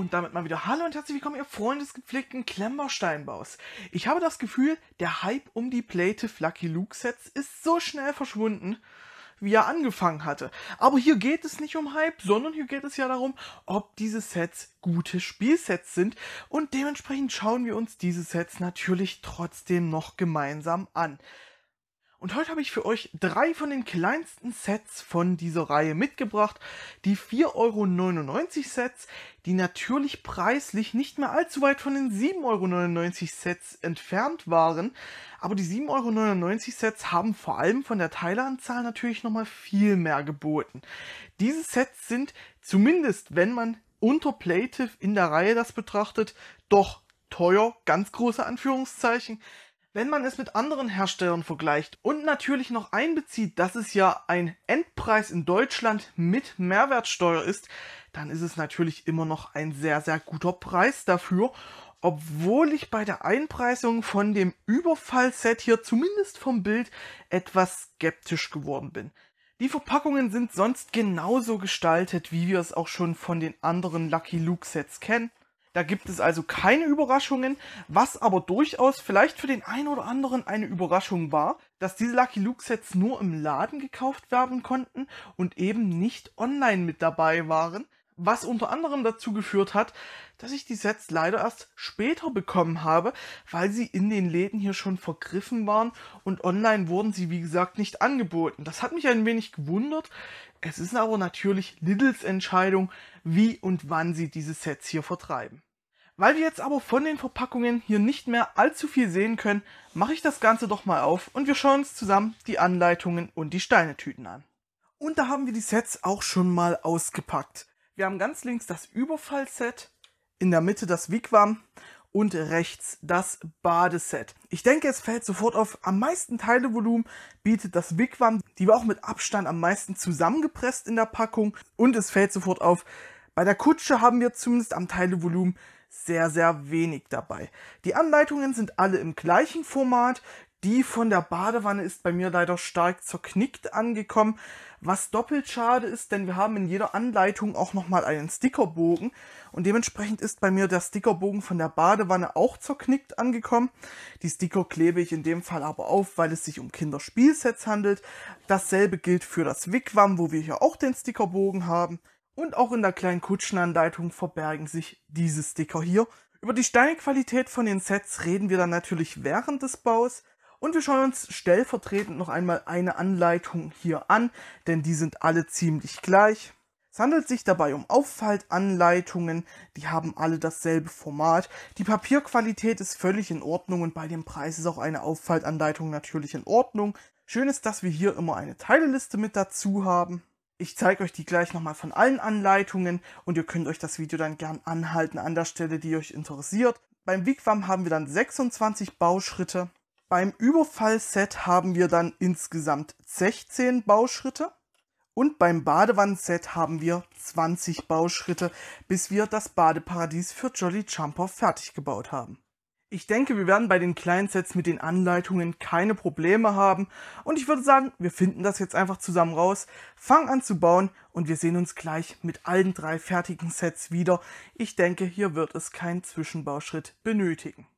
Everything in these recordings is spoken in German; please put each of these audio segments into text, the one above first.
Und damit mal wieder Hallo und herzlich willkommen, ihr Freunde des gepflegten Klemmbausteinbaus. Ich habe das Gefühl, der Hype um die Plative Lucky Luke Sets ist so schnell verschwunden, wie er angefangen hatte. Aber hier geht es nicht um Hype, sondern hier geht es ja darum, ob diese Sets gute Spielsets sind. Und dementsprechend schauen wir uns diese Sets natürlich trotzdem noch gemeinsam an. Und heute habe ich für euch drei von den kleinsten Sets von dieser Reihe mitgebracht. Die 4,99 Euro Sets, die natürlich preislich nicht mehr allzu weit von den 7,99 Euro Sets entfernt waren. Aber die 7,99 Euro Sets haben vor allem von der Teileranzahl natürlich nochmal viel mehr geboten. Diese Sets sind, zumindest wenn man unter Plative in der Reihe das betrachtet, doch teuer, ganz große Anführungszeichen wenn man es mit anderen Herstellern vergleicht und natürlich noch einbezieht, dass es ja ein Endpreis in Deutschland mit Mehrwertsteuer ist, dann ist es natürlich immer noch ein sehr, sehr guter Preis dafür. Obwohl ich bei der Einpreisung von dem Überfallset hier zumindest vom Bild etwas skeptisch geworden bin. Die Verpackungen sind sonst genauso gestaltet, wie wir es auch schon von den anderen Lucky Luke Sets kennen. Da gibt es also keine Überraschungen, was aber durchaus vielleicht für den einen oder anderen eine Überraschung war, dass diese Lucky Luke Sets nur im Laden gekauft werden konnten und eben nicht online mit dabei waren was unter anderem dazu geführt hat, dass ich die Sets leider erst später bekommen habe, weil sie in den Läden hier schon vergriffen waren und online wurden sie, wie gesagt, nicht angeboten. Das hat mich ein wenig gewundert. Es ist aber natürlich Liddles Entscheidung, wie und wann sie diese Sets hier vertreiben. Weil wir jetzt aber von den Verpackungen hier nicht mehr allzu viel sehen können, mache ich das Ganze doch mal auf und wir schauen uns zusammen die Anleitungen und die Steinetüten an. Und da haben wir die Sets auch schon mal ausgepackt. Wir haben ganz links das Überfallset, in der Mitte das Wigwam und rechts das Badeset. Ich denke, es fällt sofort auf, am meisten Teilevolumen bietet das Wigwam. Die war auch mit Abstand am meisten zusammengepresst in der Packung. Und es fällt sofort auf, bei der Kutsche haben wir zumindest am Teilevolumen sehr, sehr wenig dabei. Die Anleitungen sind alle im gleichen Format. Die von der Badewanne ist bei mir leider stark zerknickt angekommen. Was doppelt schade ist, denn wir haben in jeder Anleitung auch nochmal einen Stickerbogen und dementsprechend ist bei mir der Stickerbogen von der Badewanne auch zerknickt angekommen. Die Sticker klebe ich in dem Fall aber auf, weil es sich um Kinderspielsets handelt. Dasselbe gilt für das Wigwam, wo wir hier auch den Stickerbogen haben. Und auch in der kleinen Kutschenanleitung verbergen sich diese Sticker hier. Über die Steinqualität von den Sets reden wir dann natürlich während des Baus. Und wir schauen uns stellvertretend noch einmal eine Anleitung hier an, denn die sind alle ziemlich gleich. Es handelt sich dabei um Auffaltanleitungen, die haben alle dasselbe Format. Die Papierqualität ist völlig in Ordnung und bei dem Preis ist auch eine Auffaltanleitung natürlich in Ordnung. Schön ist, dass wir hier immer eine Teileliste mit dazu haben. Ich zeige euch die gleich nochmal von allen Anleitungen und ihr könnt euch das Video dann gern anhalten an der Stelle, die euch interessiert. Beim Wigwam haben wir dann 26 Bauschritte beim Überfallset haben wir dann insgesamt 16 Bauschritte und beim Badewannenset haben wir 20 Bauschritte, bis wir das Badeparadies für Jolly Jumper fertig gebaut haben. Ich denke, wir werden bei den kleinen Sets mit den Anleitungen keine Probleme haben und ich würde sagen, wir finden das jetzt einfach zusammen raus, fangen an zu bauen und wir sehen uns gleich mit allen drei fertigen Sets wieder. Ich denke, hier wird es keinen Zwischenbauschritt benötigen.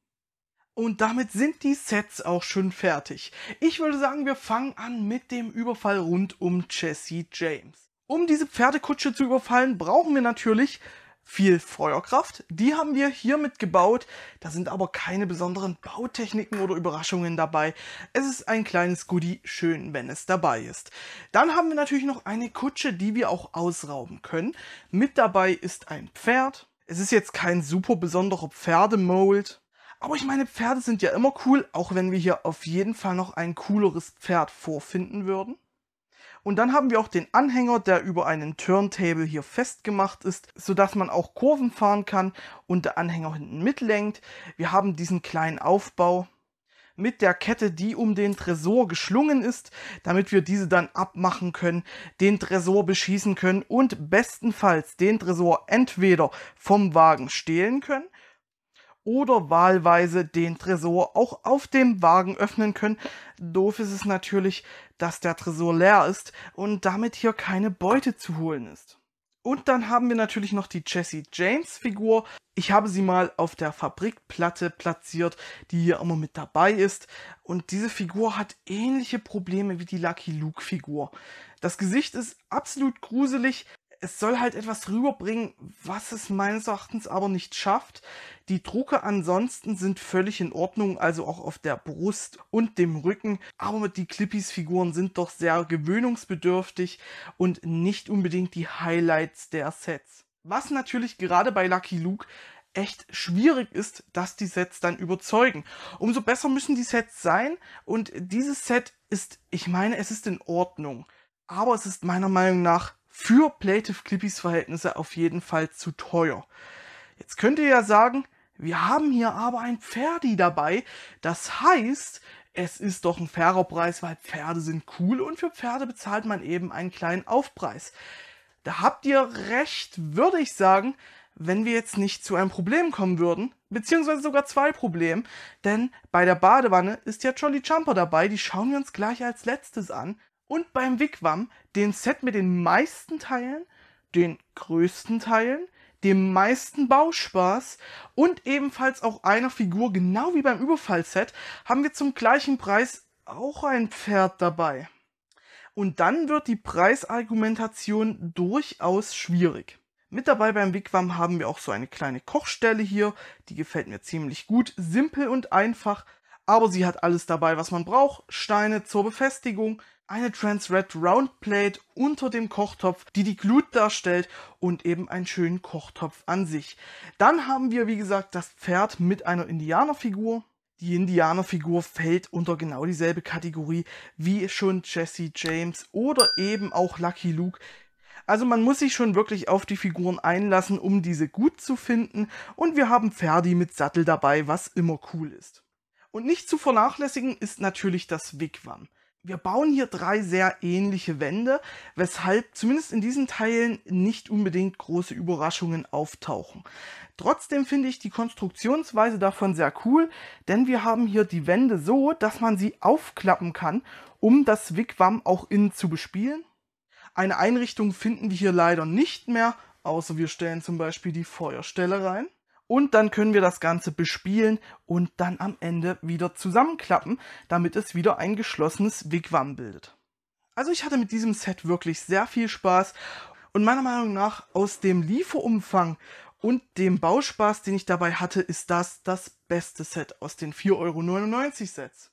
Und damit sind die Sets auch schon fertig. Ich würde sagen, wir fangen an mit dem Überfall rund um Jesse James. Um diese Pferdekutsche zu überfallen, brauchen wir natürlich viel Feuerkraft. Die haben wir hiermit gebaut. Da sind aber keine besonderen Bautechniken oder Überraschungen dabei. Es ist ein kleines Goodie, schön, wenn es dabei ist. Dann haben wir natürlich noch eine Kutsche, die wir auch ausrauben können. Mit dabei ist ein Pferd. Es ist jetzt kein super besonderer Pferdemold, aber ich meine, Pferde sind ja immer cool, auch wenn wir hier auf jeden Fall noch ein cooleres Pferd vorfinden würden. Und dann haben wir auch den Anhänger, der über einen Turntable hier festgemacht ist, sodass man auch Kurven fahren kann und der Anhänger hinten mitlenkt. Wir haben diesen kleinen Aufbau mit der Kette, die um den Tresor geschlungen ist, damit wir diese dann abmachen können, den Tresor beschießen können und bestenfalls den Tresor entweder vom Wagen stehlen können oder wahlweise den Tresor auch auf dem Wagen öffnen können. Doof ist es natürlich, dass der Tresor leer ist und damit hier keine Beute zu holen ist. Und dann haben wir natürlich noch die Jesse James Figur. Ich habe sie mal auf der Fabrikplatte platziert, die hier immer mit dabei ist. Und diese Figur hat ähnliche Probleme wie die Lucky Luke Figur. Das Gesicht ist absolut gruselig, es soll halt etwas rüberbringen, was es meines Erachtens aber nicht schafft. Die Drucke ansonsten sind völlig in Ordnung, also auch auf der Brust und dem Rücken. Aber die Clippies-Figuren sind doch sehr gewöhnungsbedürftig und nicht unbedingt die Highlights der Sets. Was natürlich gerade bei Lucky Luke echt schwierig ist, dass die Sets dann überzeugen. Umso besser müssen die Sets sein und dieses Set ist, ich meine, es ist in Ordnung. Aber es ist meiner Meinung nach für Plative Clippies Verhältnisse auf jeden Fall zu teuer. Jetzt könnt ihr ja sagen, wir haben hier aber ein Pferdi dabei. Das heißt, es ist doch ein fairer Preis, weil Pferde sind cool und für Pferde bezahlt man eben einen kleinen Aufpreis. Da habt ihr recht, würde ich sagen, wenn wir jetzt nicht zu einem Problem kommen würden, beziehungsweise sogar zwei Probleme, denn bei der Badewanne ist ja Jolly Jumper dabei, die schauen wir uns gleich als letztes an und beim Wigwam den Set mit den meisten Teilen, den größten Teilen, dem meisten Bauspaß und ebenfalls auch einer Figur, genau wie beim Überfallset, haben wir zum gleichen Preis auch ein Pferd dabei. Und dann wird die Preisargumentation durchaus schwierig. Mit dabei beim Wigwam haben wir auch so eine kleine Kochstelle hier, die gefällt mir ziemlich gut, simpel und einfach, aber sie hat alles dabei, was man braucht. Steine zur Befestigung, eine Transred Plate unter dem Kochtopf, die die Glut darstellt und eben einen schönen Kochtopf an sich. Dann haben wir, wie gesagt, das Pferd mit einer Indianerfigur. Die Indianerfigur fällt unter genau dieselbe Kategorie wie schon Jesse James oder eben auch Lucky Luke. Also man muss sich schon wirklich auf die Figuren einlassen, um diese gut zu finden. Und wir haben Ferdi mit Sattel dabei, was immer cool ist. Und nicht zu vernachlässigen ist natürlich das Wigwam. Wir bauen hier drei sehr ähnliche Wände, weshalb zumindest in diesen Teilen nicht unbedingt große Überraschungen auftauchen. Trotzdem finde ich die Konstruktionsweise davon sehr cool, denn wir haben hier die Wände so, dass man sie aufklappen kann, um das Wigwam auch innen zu bespielen. Eine Einrichtung finden wir hier leider nicht mehr, außer wir stellen zum Beispiel die Feuerstelle rein und dann können wir das Ganze bespielen und dann am Ende wieder zusammenklappen, damit es wieder ein geschlossenes Wigwam bildet. Also ich hatte mit diesem Set wirklich sehr viel Spaß und meiner Meinung nach aus dem Lieferumfang und dem Bauspaß, den ich dabei hatte, ist das das beste Set aus den 4,99 Euro Sets.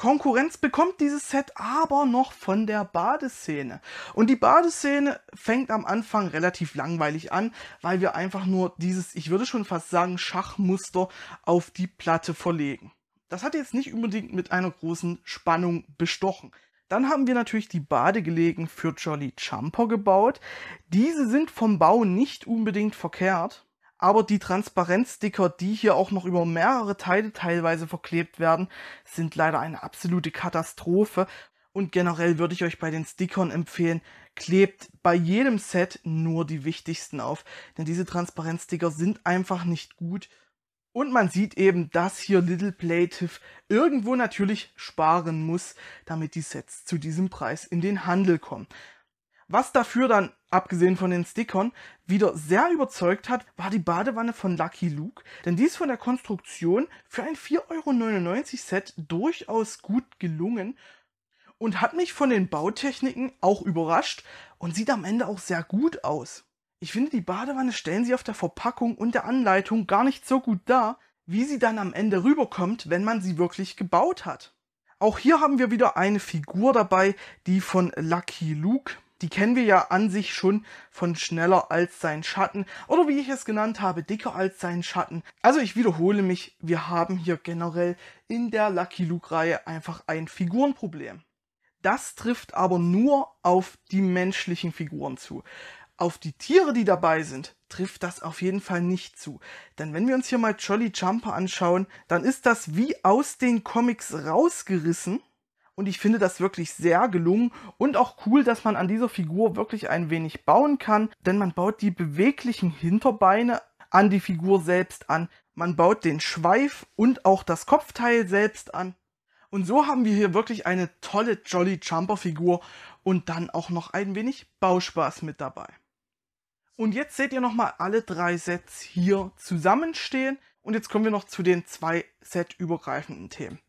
Konkurrenz bekommt dieses Set aber noch von der Badeszene. Und die Badeszene fängt am Anfang relativ langweilig an, weil wir einfach nur dieses, ich würde schon fast sagen, Schachmuster auf die Platte verlegen. Das hat jetzt nicht unbedingt mit einer großen Spannung bestochen. Dann haben wir natürlich die Badegelegen für Jolly Jumper gebaut. Diese sind vom Bau nicht unbedingt verkehrt aber die Transparenzsticker, die hier auch noch über mehrere Teile teilweise verklebt werden, sind leider eine absolute Katastrophe. Und generell würde ich euch bei den Stickern empfehlen, klebt bei jedem Set nur die wichtigsten auf, denn diese Transparenzsticker sind einfach nicht gut. Und man sieht eben, dass hier Little Playtiff irgendwo natürlich sparen muss, damit die Sets zu diesem Preis in den Handel kommen. Was dafür dann abgesehen von den Stickern, wieder sehr überzeugt hat, war die Badewanne von Lucky Luke, denn die ist von der Konstruktion für ein 4,99 Euro Set durchaus gut gelungen und hat mich von den Bautechniken auch überrascht und sieht am Ende auch sehr gut aus. Ich finde, die Badewanne stellen sie auf der Verpackung und der Anleitung gar nicht so gut dar, wie sie dann am Ende rüberkommt, wenn man sie wirklich gebaut hat. Auch hier haben wir wieder eine Figur dabei, die von Lucky Luke die kennen wir ja an sich schon von schneller als sein Schatten oder wie ich es genannt habe, dicker als sein Schatten. Also ich wiederhole mich, wir haben hier generell in der Lucky Luke Reihe einfach ein Figurenproblem. Das trifft aber nur auf die menschlichen Figuren zu. Auf die Tiere, die dabei sind, trifft das auf jeden Fall nicht zu. Denn wenn wir uns hier mal Jolly Jumper anschauen, dann ist das wie aus den Comics rausgerissen und ich finde das wirklich sehr gelungen und auch cool, dass man an dieser Figur wirklich ein wenig bauen kann, denn man baut die beweglichen Hinterbeine an die Figur selbst an, man baut den Schweif und auch das Kopfteil selbst an. Und so haben wir hier wirklich eine tolle Jolly Jumper Figur und dann auch noch ein wenig Bauspaß mit dabei. Und jetzt seht ihr nochmal alle drei Sets hier zusammenstehen und jetzt kommen wir noch zu den zwei Set-übergreifenden Themen.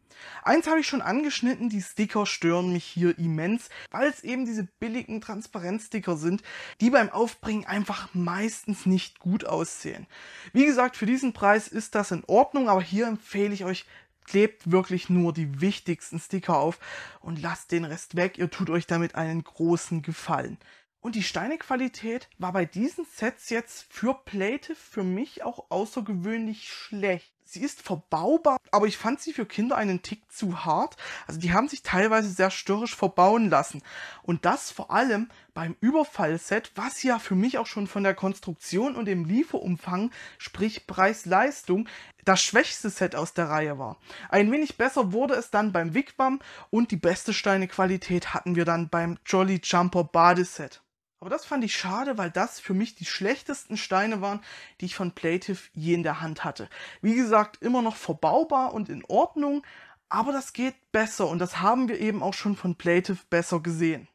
Eins habe ich schon angeschnitten, die Sticker stören mich hier immens, weil es eben diese billigen Transparenzsticker sind, die beim Aufbringen einfach meistens nicht gut aussehen. Wie gesagt, für diesen Preis ist das in Ordnung, aber hier empfehle ich euch, klebt wirklich nur die wichtigsten Sticker auf und lasst den Rest weg, ihr tut euch damit einen großen Gefallen. Und die Steinequalität war bei diesen Sets jetzt für Plate für mich auch außergewöhnlich schlecht. Sie ist verbaubar, aber ich fand sie für Kinder einen Tick zu hart. Also die haben sich teilweise sehr störrisch verbauen lassen. Und das vor allem beim Überfallset, was ja für mich auch schon von der Konstruktion und dem Lieferumfang, sprich Preis-Leistung, das schwächste Set aus der Reihe war. Ein wenig besser wurde es dann beim Wigwam und die beste Steinequalität hatten wir dann beim Jolly Jumper Badeset. Aber das fand ich schade, weil das für mich die schlechtesten Steine waren, die ich von Playtiff je in der Hand hatte. Wie gesagt, immer noch verbaubar und in Ordnung, aber das geht besser und das haben wir eben auch schon von Playtiff besser gesehen.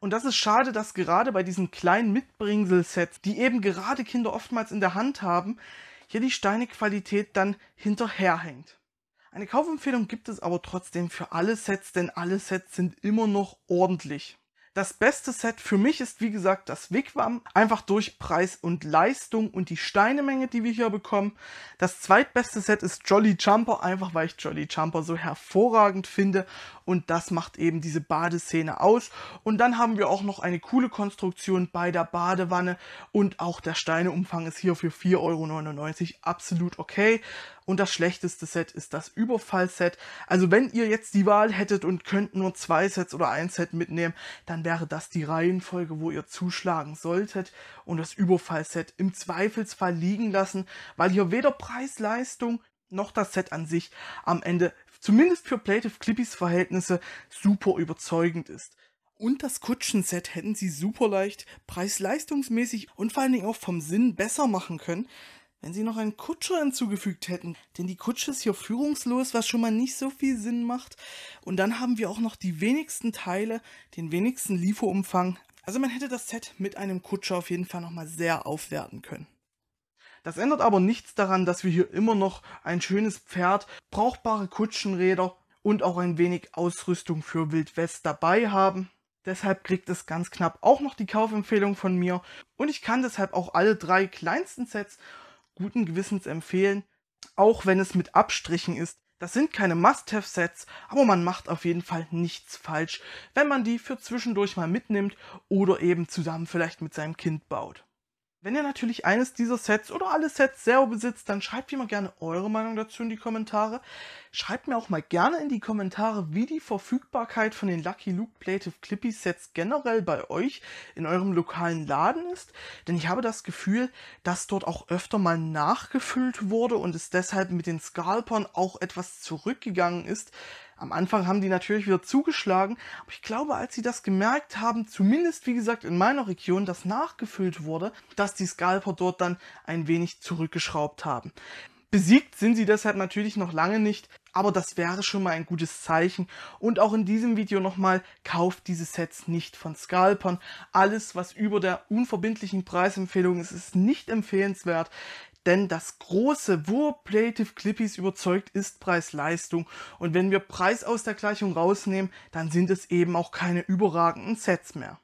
Und das ist schade, dass gerade bei diesen kleinen Mitbringselsets, die eben gerade Kinder oftmals in der Hand haben, hier die Steinequalität dann hinterherhängt. Eine Kaufempfehlung gibt es aber trotzdem für alle Sets, denn alle Sets sind immer noch ordentlich. Das beste Set für mich ist, wie gesagt, das Wigwam. Einfach durch Preis und Leistung und die Steinemenge, die wir hier bekommen. Das zweitbeste Set ist Jolly Jumper, einfach weil ich Jolly Jumper so hervorragend finde. Und das macht eben diese Badeszene aus. Und dann haben wir auch noch eine coole Konstruktion bei der Badewanne. Und auch der Steineumfang ist hier für 4,99 Euro absolut okay. Und das schlechteste Set ist das Überfallset. Also wenn ihr jetzt die Wahl hättet und könnt nur zwei Sets oder ein Set mitnehmen, dann wäre das die Reihenfolge, wo ihr zuschlagen solltet und das Überfallset im Zweifelsfall liegen lassen, weil hier weder Preis-Leistung noch das Set an sich am Ende, zumindest für Plative Clippies Verhältnisse, super überzeugend ist. Und das Kutschenset hätten sie super leicht, preis-leistungsmäßig und vor allen Dingen auch vom Sinn besser machen können wenn sie noch einen Kutscher hinzugefügt hätten. Denn die Kutsche ist hier führungslos, was schon mal nicht so viel Sinn macht. Und dann haben wir auch noch die wenigsten Teile, den wenigsten Lieferumfang. Also man hätte das Set mit einem Kutscher auf jeden Fall nochmal sehr aufwerten können. Das ändert aber nichts daran, dass wir hier immer noch ein schönes Pferd, brauchbare Kutschenräder und auch ein wenig Ausrüstung für Wildwest dabei haben. Deshalb kriegt es ganz knapp auch noch die Kaufempfehlung von mir und ich kann deshalb auch alle drei kleinsten Sets guten Gewissens empfehlen, auch wenn es mit Abstrichen ist. Das sind keine Must-Have-Sets, aber man macht auf jeden Fall nichts falsch, wenn man die für zwischendurch mal mitnimmt oder eben zusammen vielleicht mit seinem Kind baut. Wenn ihr natürlich eines dieser Sets oder alle Sets SEO besitzt, dann schreibt mir mal gerne eure Meinung dazu in die Kommentare. Schreibt mir auch mal gerne in die Kommentare, wie die Verfügbarkeit von den Lucky Luke Plative Clippy Sets generell bei euch in eurem lokalen Laden ist. Denn ich habe das Gefühl, dass dort auch öfter mal nachgefüllt wurde und es deshalb mit den Scalpern auch etwas zurückgegangen ist. Am Anfang haben die natürlich wieder zugeschlagen, aber ich glaube, als sie das gemerkt haben, zumindest wie gesagt in meiner Region, dass nachgefüllt wurde, dass die Scalper dort dann ein wenig zurückgeschraubt haben. Besiegt sind sie deshalb natürlich noch lange nicht, aber das wäre schon mal ein gutes Zeichen. Und auch in diesem Video nochmal, kauft diese Sets nicht von Scalpern. Alles, was über der unverbindlichen Preisempfehlung ist, ist nicht empfehlenswert denn das große, wo Plative Clippies überzeugt ist, Preis-Leistung. Und wenn wir Preis aus der Gleichung rausnehmen, dann sind es eben auch keine überragenden Sets mehr.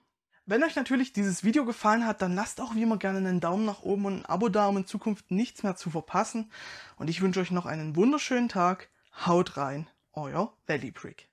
Wenn euch natürlich dieses Video gefallen hat, dann lasst auch wie immer gerne einen Daumen nach oben und ein Abo da, um in Zukunft nichts mehr zu verpassen. Und ich wünsche euch noch einen wunderschönen Tag. Haut rein, euer Valley Brick.